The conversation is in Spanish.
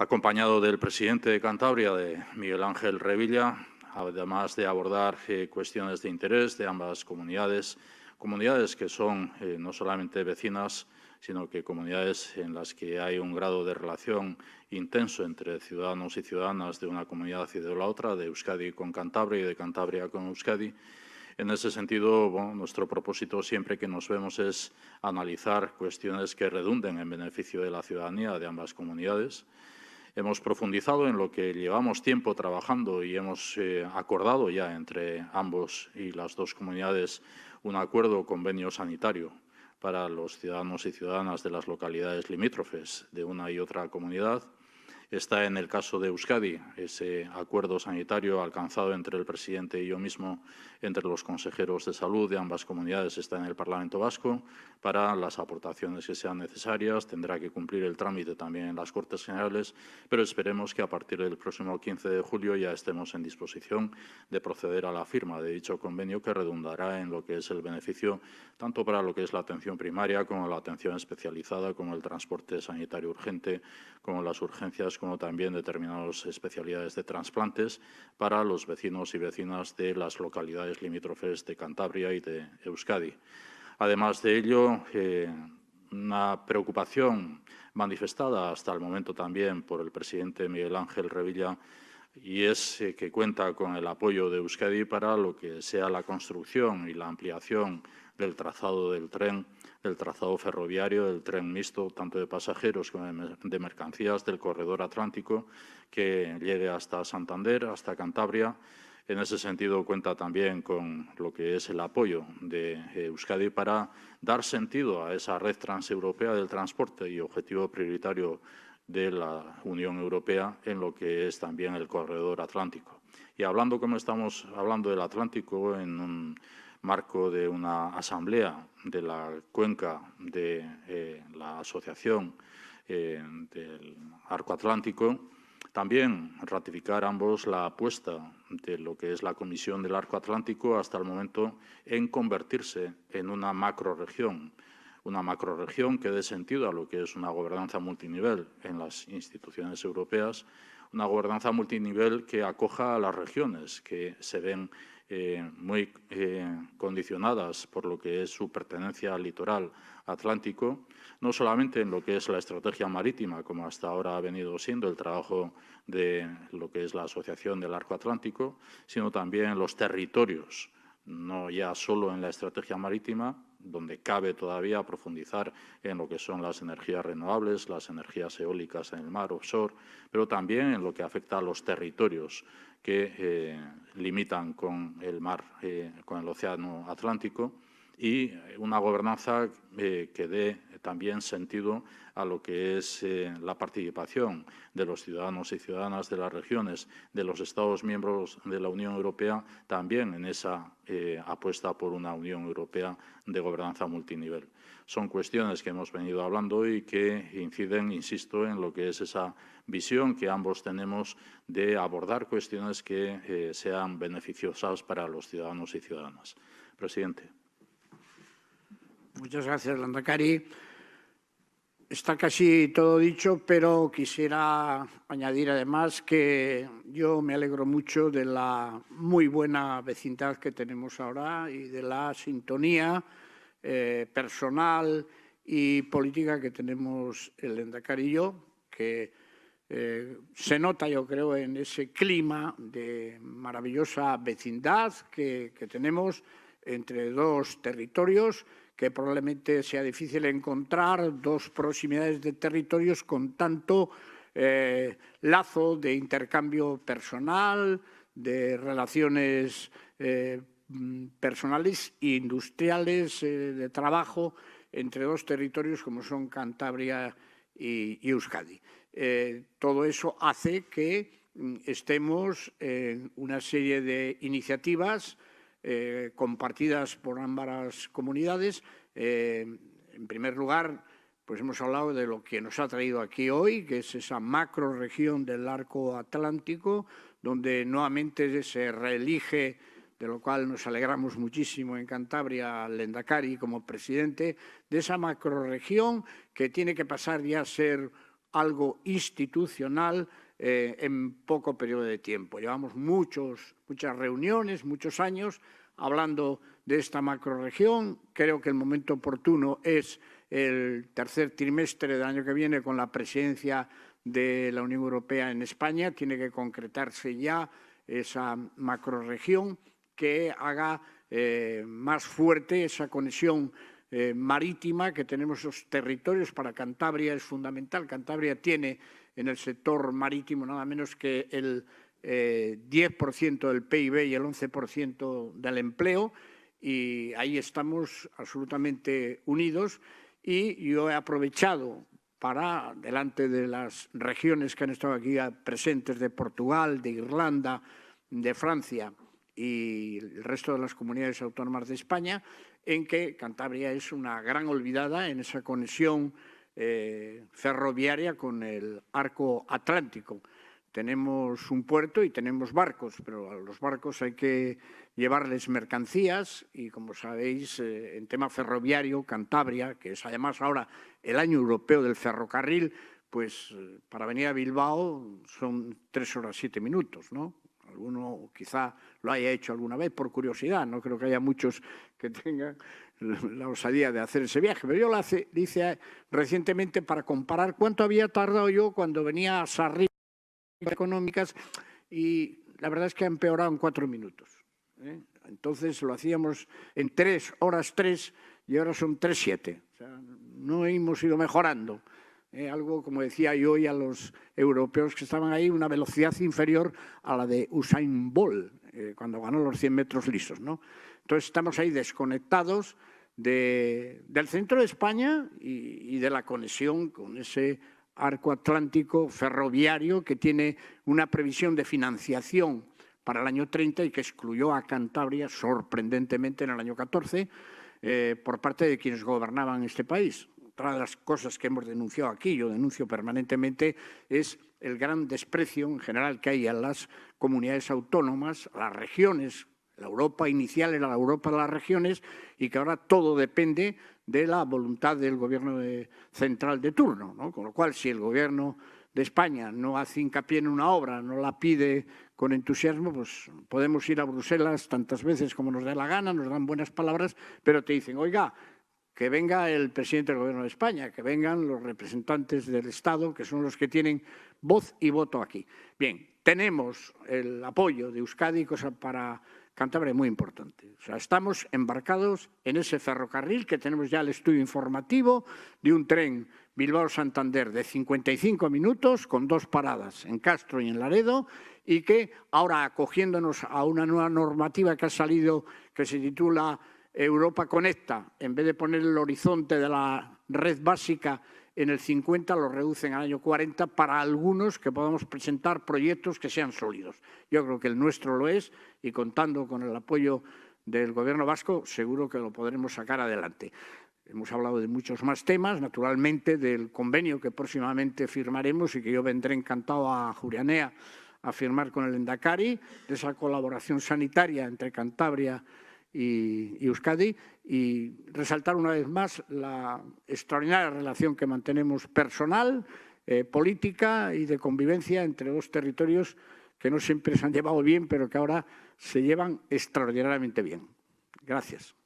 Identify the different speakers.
Speaker 1: acompañado del presidente de Cantabria, de Miguel Ángel Revilla, además de abordar eh, cuestiones de interés de ambas comunidades, comunidades que son eh, no solamente vecinas, sino que comunidades en las que hay un grado de relación intenso entre ciudadanos y ciudadanas de una comunidad y de la otra, de Euskadi con Cantabria y de Cantabria con Euskadi. En ese sentido, nuestro propósito siempre que nos vemos es analizar cuestiones que redunden en beneficio de la ciudadanía de ambas comunidades. Hemos profundizado en lo que llevamos tiempo trabajando y hemos eh, acordado ya entre ambos y las dos comunidades un acuerdo o convenio sanitario para los ciudadanos y ciudadanas de las localidades limítrofes de una y otra comunidad está en el caso de Euskadi, ese acuerdo sanitario alcanzado entre el presidente y yo mismo, entre los consejeros de salud de ambas comunidades, está en el Parlamento Vasco. Para las aportaciones que sean necesarias, tendrá que cumplir el trámite también en las Cortes Generales, pero esperemos que a partir del próximo 15 de julio ya estemos en disposición de proceder a la firma de dicho convenio que redundará en lo que es el beneficio tanto para lo que es la atención primaria como la atención especializada, como el transporte sanitario urgente, como las urgencias como también determinadas especialidades de trasplantes para los vecinos y vecinas de las localidades limítrofes de Cantabria y de Euskadi. Además de ello, eh, una preocupación manifestada hasta el momento también por el presidente Miguel Ángel Revilla y es eh, que cuenta con el apoyo de Euskadi para lo que sea la construcción y la ampliación del trazado del tren, del trazado ferroviario, del tren mixto, tanto de pasajeros como de mercancías, del corredor atlántico, que llegue hasta Santander, hasta Cantabria. En ese sentido, cuenta también con lo que es el apoyo de Euskadi para dar sentido a esa red transeuropea del transporte y objetivo prioritario de la Unión Europea en lo que es también el corredor atlántico. Y hablando como estamos hablando del Atlántico en un marco de una asamblea de la cuenca de eh, la Asociación eh, del Arco Atlántico, también ratificar ambos la apuesta de lo que es la Comisión del Arco Atlántico hasta el momento en convertirse en una macroregión una macroregión que dé sentido a lo que es una gobernanza multinivel en las instituciones europeas, una gobernanza multinivel que acoja a las regiones que se ven eh, muy eh, condicionadas por lo que es su pertenencia al litoral atlántico, no solamente en lo que es la estrategia marítima, como hasta ahora ha venido siendo el trabajo de lo que es la Asociación del Arco Atlántico, sino también en los territorios no ya solo en la estrategia marítima, donde cabe todavía profundizar en lo que son las energías renovables, las energías eólicas en el mar offshore, pero también en lo que afecta a los territorios que eh, limitan con el mar, eh, con el océano Atlántico y eh, una gobernanza eh, que dé también sentido a lo que es eh, la participación de los ciudadanos y ciudadanas de las regiones, de los Estados miembros de la Unión Europea, también en esa apuesta por una Unión Europea de gobernanza multinivel. Son cuestiones que hemos venido hablando y que inciden, insisto, en lo que es esa visión que ambos tenemos de abordar cuestiones que sean beneficiosas para los ciudadanos y ciudadanas. Presidente.
Speaker 2: Muchas gracias, Landacari. Está casi todo dicho, pero quisiera añadir además que yo me alegro mucho de la muy buena vecindad que tenemos ahora y de la sintonía eh, personal y política que tenemos el Landacari y yo, que eh, se nota, yo creo, en ese clima de maravillosa vecindad que tenemos entre dos territorios que probablemente sea difícil encontrar dos proximidades de territorios con tanto eh, lazo de intercambio personal, de relaciones eh, mm, personales e industriales, eh, de trabajo entre dos territorios como son Cantabria y Euskadi. todo eso hace que mm, estemos en una serie de iniciativas eh, compartidas por ambas comunidades. Eh, en primer lugar, pues hemos hablado de lo que nos ha traído aquí hoy, que es esa macroregión del arco atlántico, donde nuevamente se reelige, de lo cual nos alegramos muchísimo en Cantabria, al Lendakari como presidente, de esa macroregión que tiene que pasar ya a ser algo institucional eh, en poco periodo de tiempo. Llevamos muchos, muchas reuniones, muchos años hablando de esta macroregión. Creo que el momento oportuno es el tercer trimestre del año que viene con la presidencia de la Unión Europea en España. Tiene que concretarse ya esa macroregión que haga eh, más fuerte esa conexión eh, marítima que tenemos los territorios. Para Cantabria es fundamental. Cantabria tiene en el sector marítimo nada menos que el 10% eh, del PIB y el 11% del empleo y ahí estamos absolutamente unidos y yo he aprovechado para, delante de las regiones que han estado aquí presentes de Portugal, de Irlanda, de Francia y el resto de las comunidades autónomas de España, en que Cantabria es una gran olvidada en esa conexión eh, ferroviaria con el arco atlántico. Tenemos un puerto y tenemos barcos, pero a los barcos hay que llevarles mercancías y, como sabéis, eh, en tema ferroviario, Cantabria, que es además ahora el año europeo del ferrocarril, pues eh, para venir a Bilbao son tres horas siete minutos, ¿no? Uno quizá lo haya hecho alguna vez por curiosidad, no creo que haya muchos que tengan la osadía de hacer ese viaje, pero yo lo hice eh, recientemente para comparar cuánto había tardado yo cuando venía a Sarri económicas y la verdad es que ha empeorado en cuatro minutos. ¿eh? Entonces lo hacíamos en tres horas tres y ahora son tres siete. no hemos ido mejorando. Eh, algo, como decía yo y a los europeos que estaban ahí, una velocidad inferior a la de Usain Bolt, eh, cuando ganó los 100 metros lisos. Entonces estamos ahí desconectados del centro de España y, de la conexión con ese arco atlántico ferroviario que tiene una previsión de financiación para el año 30 y que excluyó a Cantabria sorprendentemente en el año 14 eh, por parte de quienes gobernaban este país otra de las cosas que hemos denunciado aquí, yo denuncio permanentemente, es el gran desprecio en general que hay a las comunidades autónomas, a las regiones. La Europa inicial era la Europa de las regiones y que ahora todo depende de la voluntad del gobierno central de turno. Con lo cual, si el gobierno de España no hace hincapié en una obra, no la pide con entusiasmo, pues podemos ir a Bruselas tantas veces como nos dé la gana, nos dan buenas palabras, pero te dicen, oiga, que venga el presidente del Gobierno de España, que vengan los representantes del Estado, que son los que tienen voz y voto aquí. Bien, tenemos el apoyo de Euskadi, cosa para Cantabria muy importante. O sea, estamos embarcados en ese ferrocarril que tenemos ya el estudio informativo de un tren Bilbao-Santander de 55 minutos con dos paradas en Castro y en Laredo y que ahora acogiéndonos a una nueva normativa que ha salido que se titula Europa Conecta, en vez de poner el horizonte de la red básica en el 50, lo reducen al año 40 para algunos que podamos presentar proyectos que sean sólidos. Yo creo que el nuestro lo es y contando con el apoyo del Gobierno vasco seguro que lo podremos sacar adelante. Hemos hablado de muchos más temas, naturalmente del convenio que próximamente firmaremos y que yo vendré encantado a Jurianea a firmar con el Endacari, de esa colaboración sanitaria entre Cantabria y, Euskadi y resaltar una vez más la extraordinaria relación que mantenemos personal, eh, política y de convivencia entre dos territorios que no siempre se han llevado bien, pero que ahora se llevan extraordinariamente bien. Gracias.